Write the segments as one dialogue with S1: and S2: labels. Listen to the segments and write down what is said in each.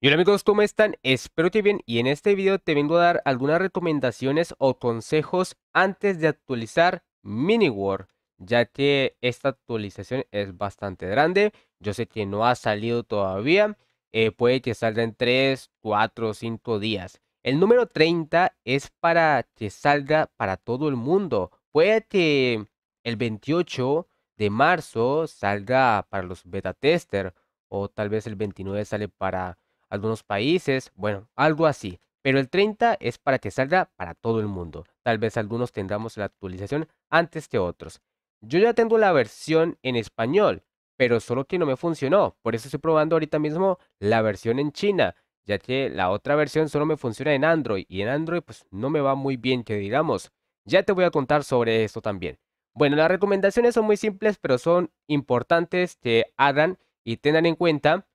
S1: Y hola amigos, ¿cómo están? Espero que bien y en este video te vengo a dar algunas recomendaciones o consejos antes de actualizar world ya que esta actualización es bastante grande, yo sé que no ha salido todavía, eh, puede que salga en 3, 4 o 5 días. El número 30 es para que salga para todo el mundo, puede que el 28 de marzo salga para los beta tester o tal vez el 29 sale para algunos países, bueno, algo así. Pero el 30 es para que salga para todo el mundo. Tal vez algunos tendremos la actualización antes que otros. Yo ya tengo la versión en español, pero solo que no me funcionó. Por eso estoy probando ahorita mismo la versión en China, ya que la otra versión solo me funciona en Android y en Android pues no me va muy bien que digamos. Ya te voy a contar sobre esto también. Bueno, las recomendaciones son muy simples, pero son importantes que hagan y tengan en cuenta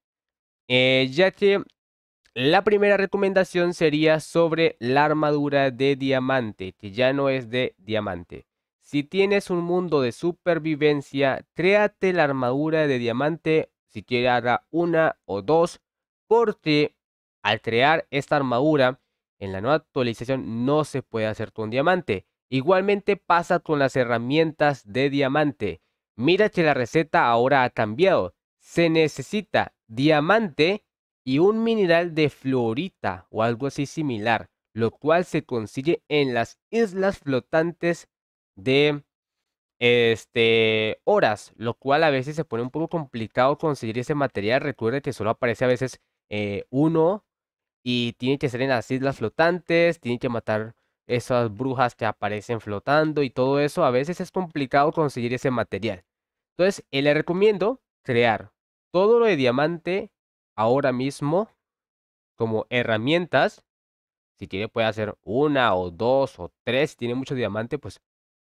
S1: eh, ya que la primera recomendación sería sobre la armadura de diamante, que ya no es de diamante. Si tienes un mundo de supervivencia, créate la armadura de diamante, si quieres haga una o dos, porque al crear esta armadura, en la nueva actualización no se puede hacer con diamante. Igualmente pasa con las herramientas de diamante. Mira que la receta ahora ha cambiado. Se necesita diamante y un mineral de fluorita o algo así similar, lo cual se consigue en las islas flotantes de este, horas, lo cual a veces se pone un poco complicado conseguir ese material. Recuerde que solo aparece a veces eh, uno y tiene que ser en las islas flotantes, tiene que matar esas brujas que aparecen flotando y todo eso. A veces es complicado conseguir ese material. Entonces, eh, le recomiendo crear todo lo de diamante ahora mismo como herramientas. Si tiene, puede hacer una o dos o tres. Si tiene mucho diamante, pues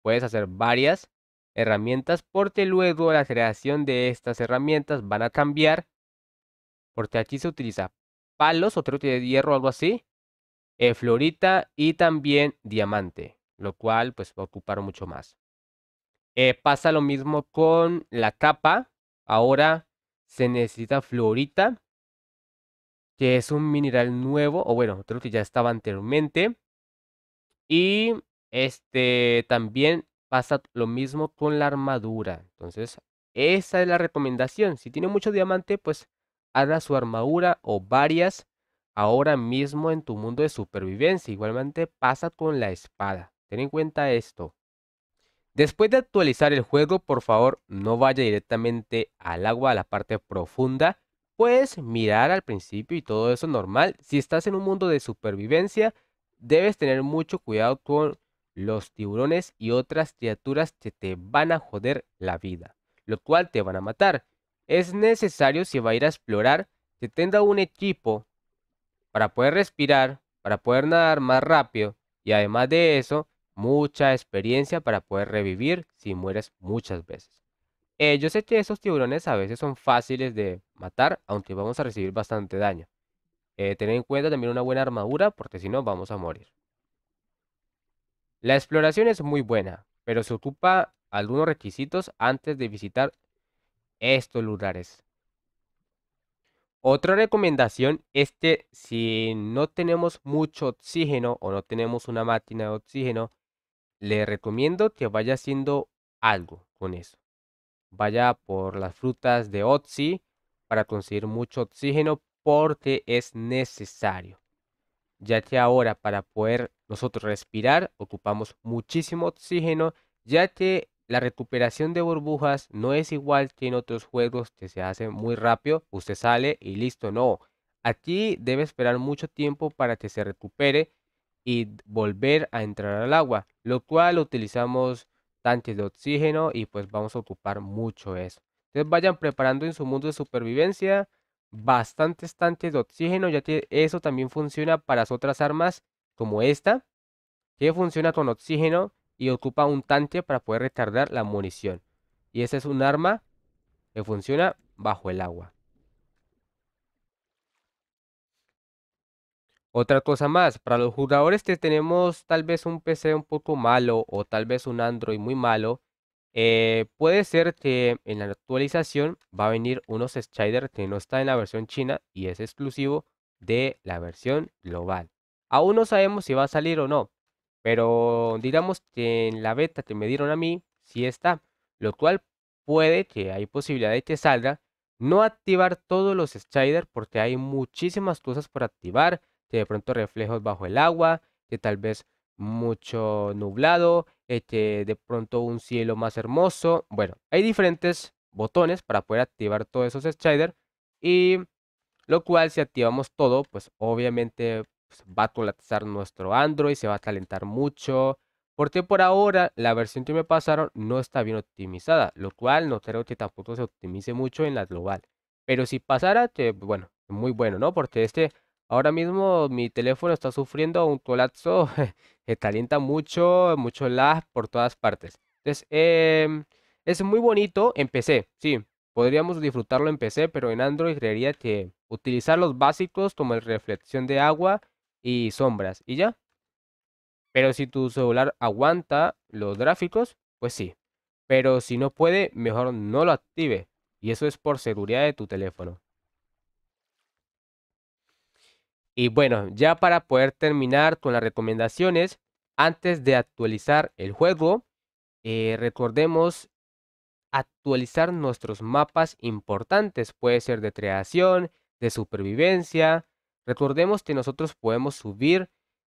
S1: puedes hacer varias herramientas porque luego la creación de estas herramientas van a cambiar. Porque aquí se utiliza palos o trote de hierro o algo así, eh, florita y también diamante, lo cual pues va a ocupar mucho más. Eh, pasa lo mismo con la capa. Ahora se necesita florita, que es un mineral nuevo, o bueno, otro que ya estaba anteriormente. Y este también pasa lo mismo con la armadura. Entonces, esa es la recomendación. Si tiene mucho diamante, pues haga su armadura o varias ahora mismo en tu mundo de supervivencia. Igualmente pasa con la espada. Ten en cuenta esto. Después de actualizar el juego, por favor, no vaya directamente al agua, a la parte profunda. Puedes mirar al principio y todo eso normal. Si estás en un mundo de supervivencia, debes tener mucho cuidado con los tiburones y otras criaturas que te van a joder la vida, lo cual te van a matar. Es necesario si va a ir a explorar que tenga un equipo para poder respirar, para poder nadar más rápido y además de eso, mucha experiencia para poder revivir si mueres muchas veces. Eh, yo sé que esos tiburones a veces son fáciles de matar, aunque vamos a recibir bastante daño. Eh, tener en cuenta también una buena armadura, porque si no vamos a morir. La exploración es muy buena, pero se ocupa algunos requisitos antes de visitar estos lugares. Otra recomendación es que si no tenemos mucho oxígeno o no tenemos una máquina de oxígeno, le recomiendo que vaya haciendo algo con eso. Vaya por las frutas de Otsi para conseguir mucho oxígeno porque es necesario. Ya que ahora para poder nosotros respirar ocupamos muchísimo oxígeno ya que la recuperación de burbujas no es igual que en otros juegos que se hace muy rápido, usted sale y listo, no. Aquí debe esperar mucho tiempo para que se recupere y volver a entrar al agua, lo cual utilizamos tanques de oxígeno y pues vamos a ocupar mucho eso. Entonces vayan preparando en su mundo de supervivencia bastantes tanques de oxígeno, ya que eso también funciona para otras armas como esta, que funciona con oxígeno y ocupa un tanque para poder retardar la munición. Y esa es un arma que funciona bajo el agua. Otra cosa más, para los jugadores que tenemos tal vez un PC un poco malo o tal vez un Android muy malo, eh, puede ser que en la actualización va a venir unos shaders que no está en la versión china y es exclusivo de la versión global. Aún no sabemos si va a salir o no, pero digamos que en la beta que me dieron a mí, sí está, lo cual puede que hay posibilidad de que salga. No activar todos los shaders porque hay muchísimas cosas por activar de, de pronto reflejos bajo el agua, Que tal vez mucho nublado, este, de pronto un cielo más hermoso. Bueno, hay diferentes botones para poder activar todos esos shaders y lo cual si activamos todo, pues obviamente pues, va a colapsar nuestro Android, se va a calentar mucho. Porque por ahora la versión que me pasaron no está bien optimizada, lo cual no creo que tampoco se optimice mucho en la global. Pero si pasara, bueno, muy bueno, ¿no? Porque este Ahora mismo mi teléfono está sufriendo un colapso, que eh, calienta mucho, mucho lag por todas partes. Entonces, em, es muy bonito en PC, sí, podríamos disfrutarlo en PC, pero en Android creería que utilizar los básicos como el reflexión de agua y sombras, y ya. Pero si tu celular aguanta los gráficos, pues sí. Pero si no puede, mejor no lo active. Y eso es por seguridad de tu teléfono. Y bueno, ya para poder terminar con las recomendaciones, antes de actualizar el juego, eh, recordemos actualizar nuestros mapas importantes, puede ser de creación, de supervivencia. Recordemos que nosotros podemos subir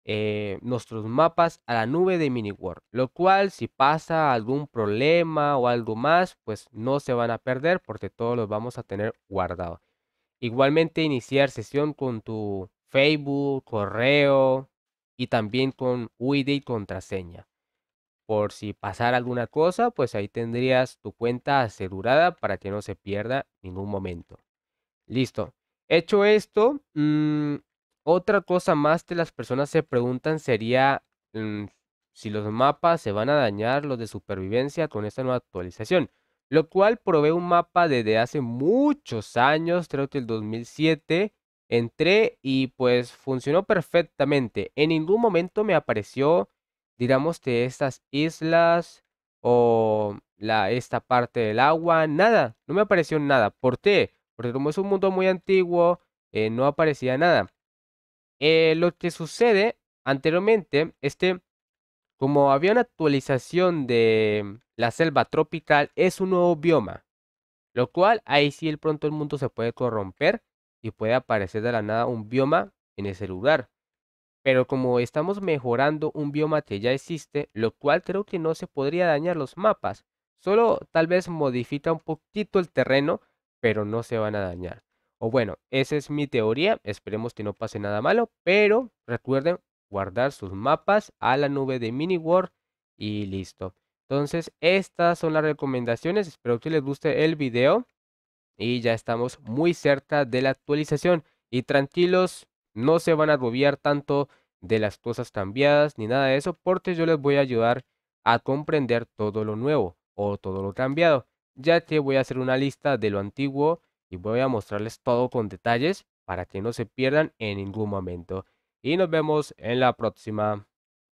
S1: eh, nuestros mapas a la nube de Miniworld, lo cual si pasa algún problema o algo más, pues no se van a perder porque todos los vamos a tener guardados. Igualmente iniciar sesión con tu Facebook, correo y también con UID y contraseña. Por si pasara alguna cosa, pues ahí tendrías tu cuenta asegurada para que no se pierda ningún momento. Listo. Hecho esto, mm, otra cosa más que las personas se preguntan sería mm, si los mapas se van a dañar los de supervivencia con esta nueva actualización, lo cual probé un mapa desde hace muchos años, creo que el 2007, Entré y pues funcionó perfectamente. En ningún momento me apareció, digamos, de estas islas o la, esta parte del agua, nada, no me apareció nada. ¿Por qué? Porque como es un mundo muy antiguo, eh, no aparecía nada. Eh, lo que sucede anteriormente este como había una actualización de la selva tropical, es un nuevo bioma. Lo cual ahí sí el pronto el mundo se puede corromper y puede aparecer de la nada un bioma en ese lugar. Pero como estamos mejorando un bioma que ya existe, lo cual creo que no se podría dañar los mapas. Solo tal vez modifica un poquito el terreno, pero no se van a dañar. O bueno, esa es mi teoría, esperemos que no pase nada malo, pero recuerden guardar sus mapas a la nube de Mini World y listo. Entonces, estas son las recomendaciones, espero que les guste el video y ya estamos muy cerca de la actualización. Y tranquilos, no se van a agobiar tanto de las cosas cambiadas ni nada de eso, porque yo les voy a ayudar a comprender todo lo nuevo o todo lo cambiado, ya que voy a hacer una lista de lo antiguo y voy a mostrarles todo con detalles para que no se pierdan en ningún momento. Y nos vemos en la próxima.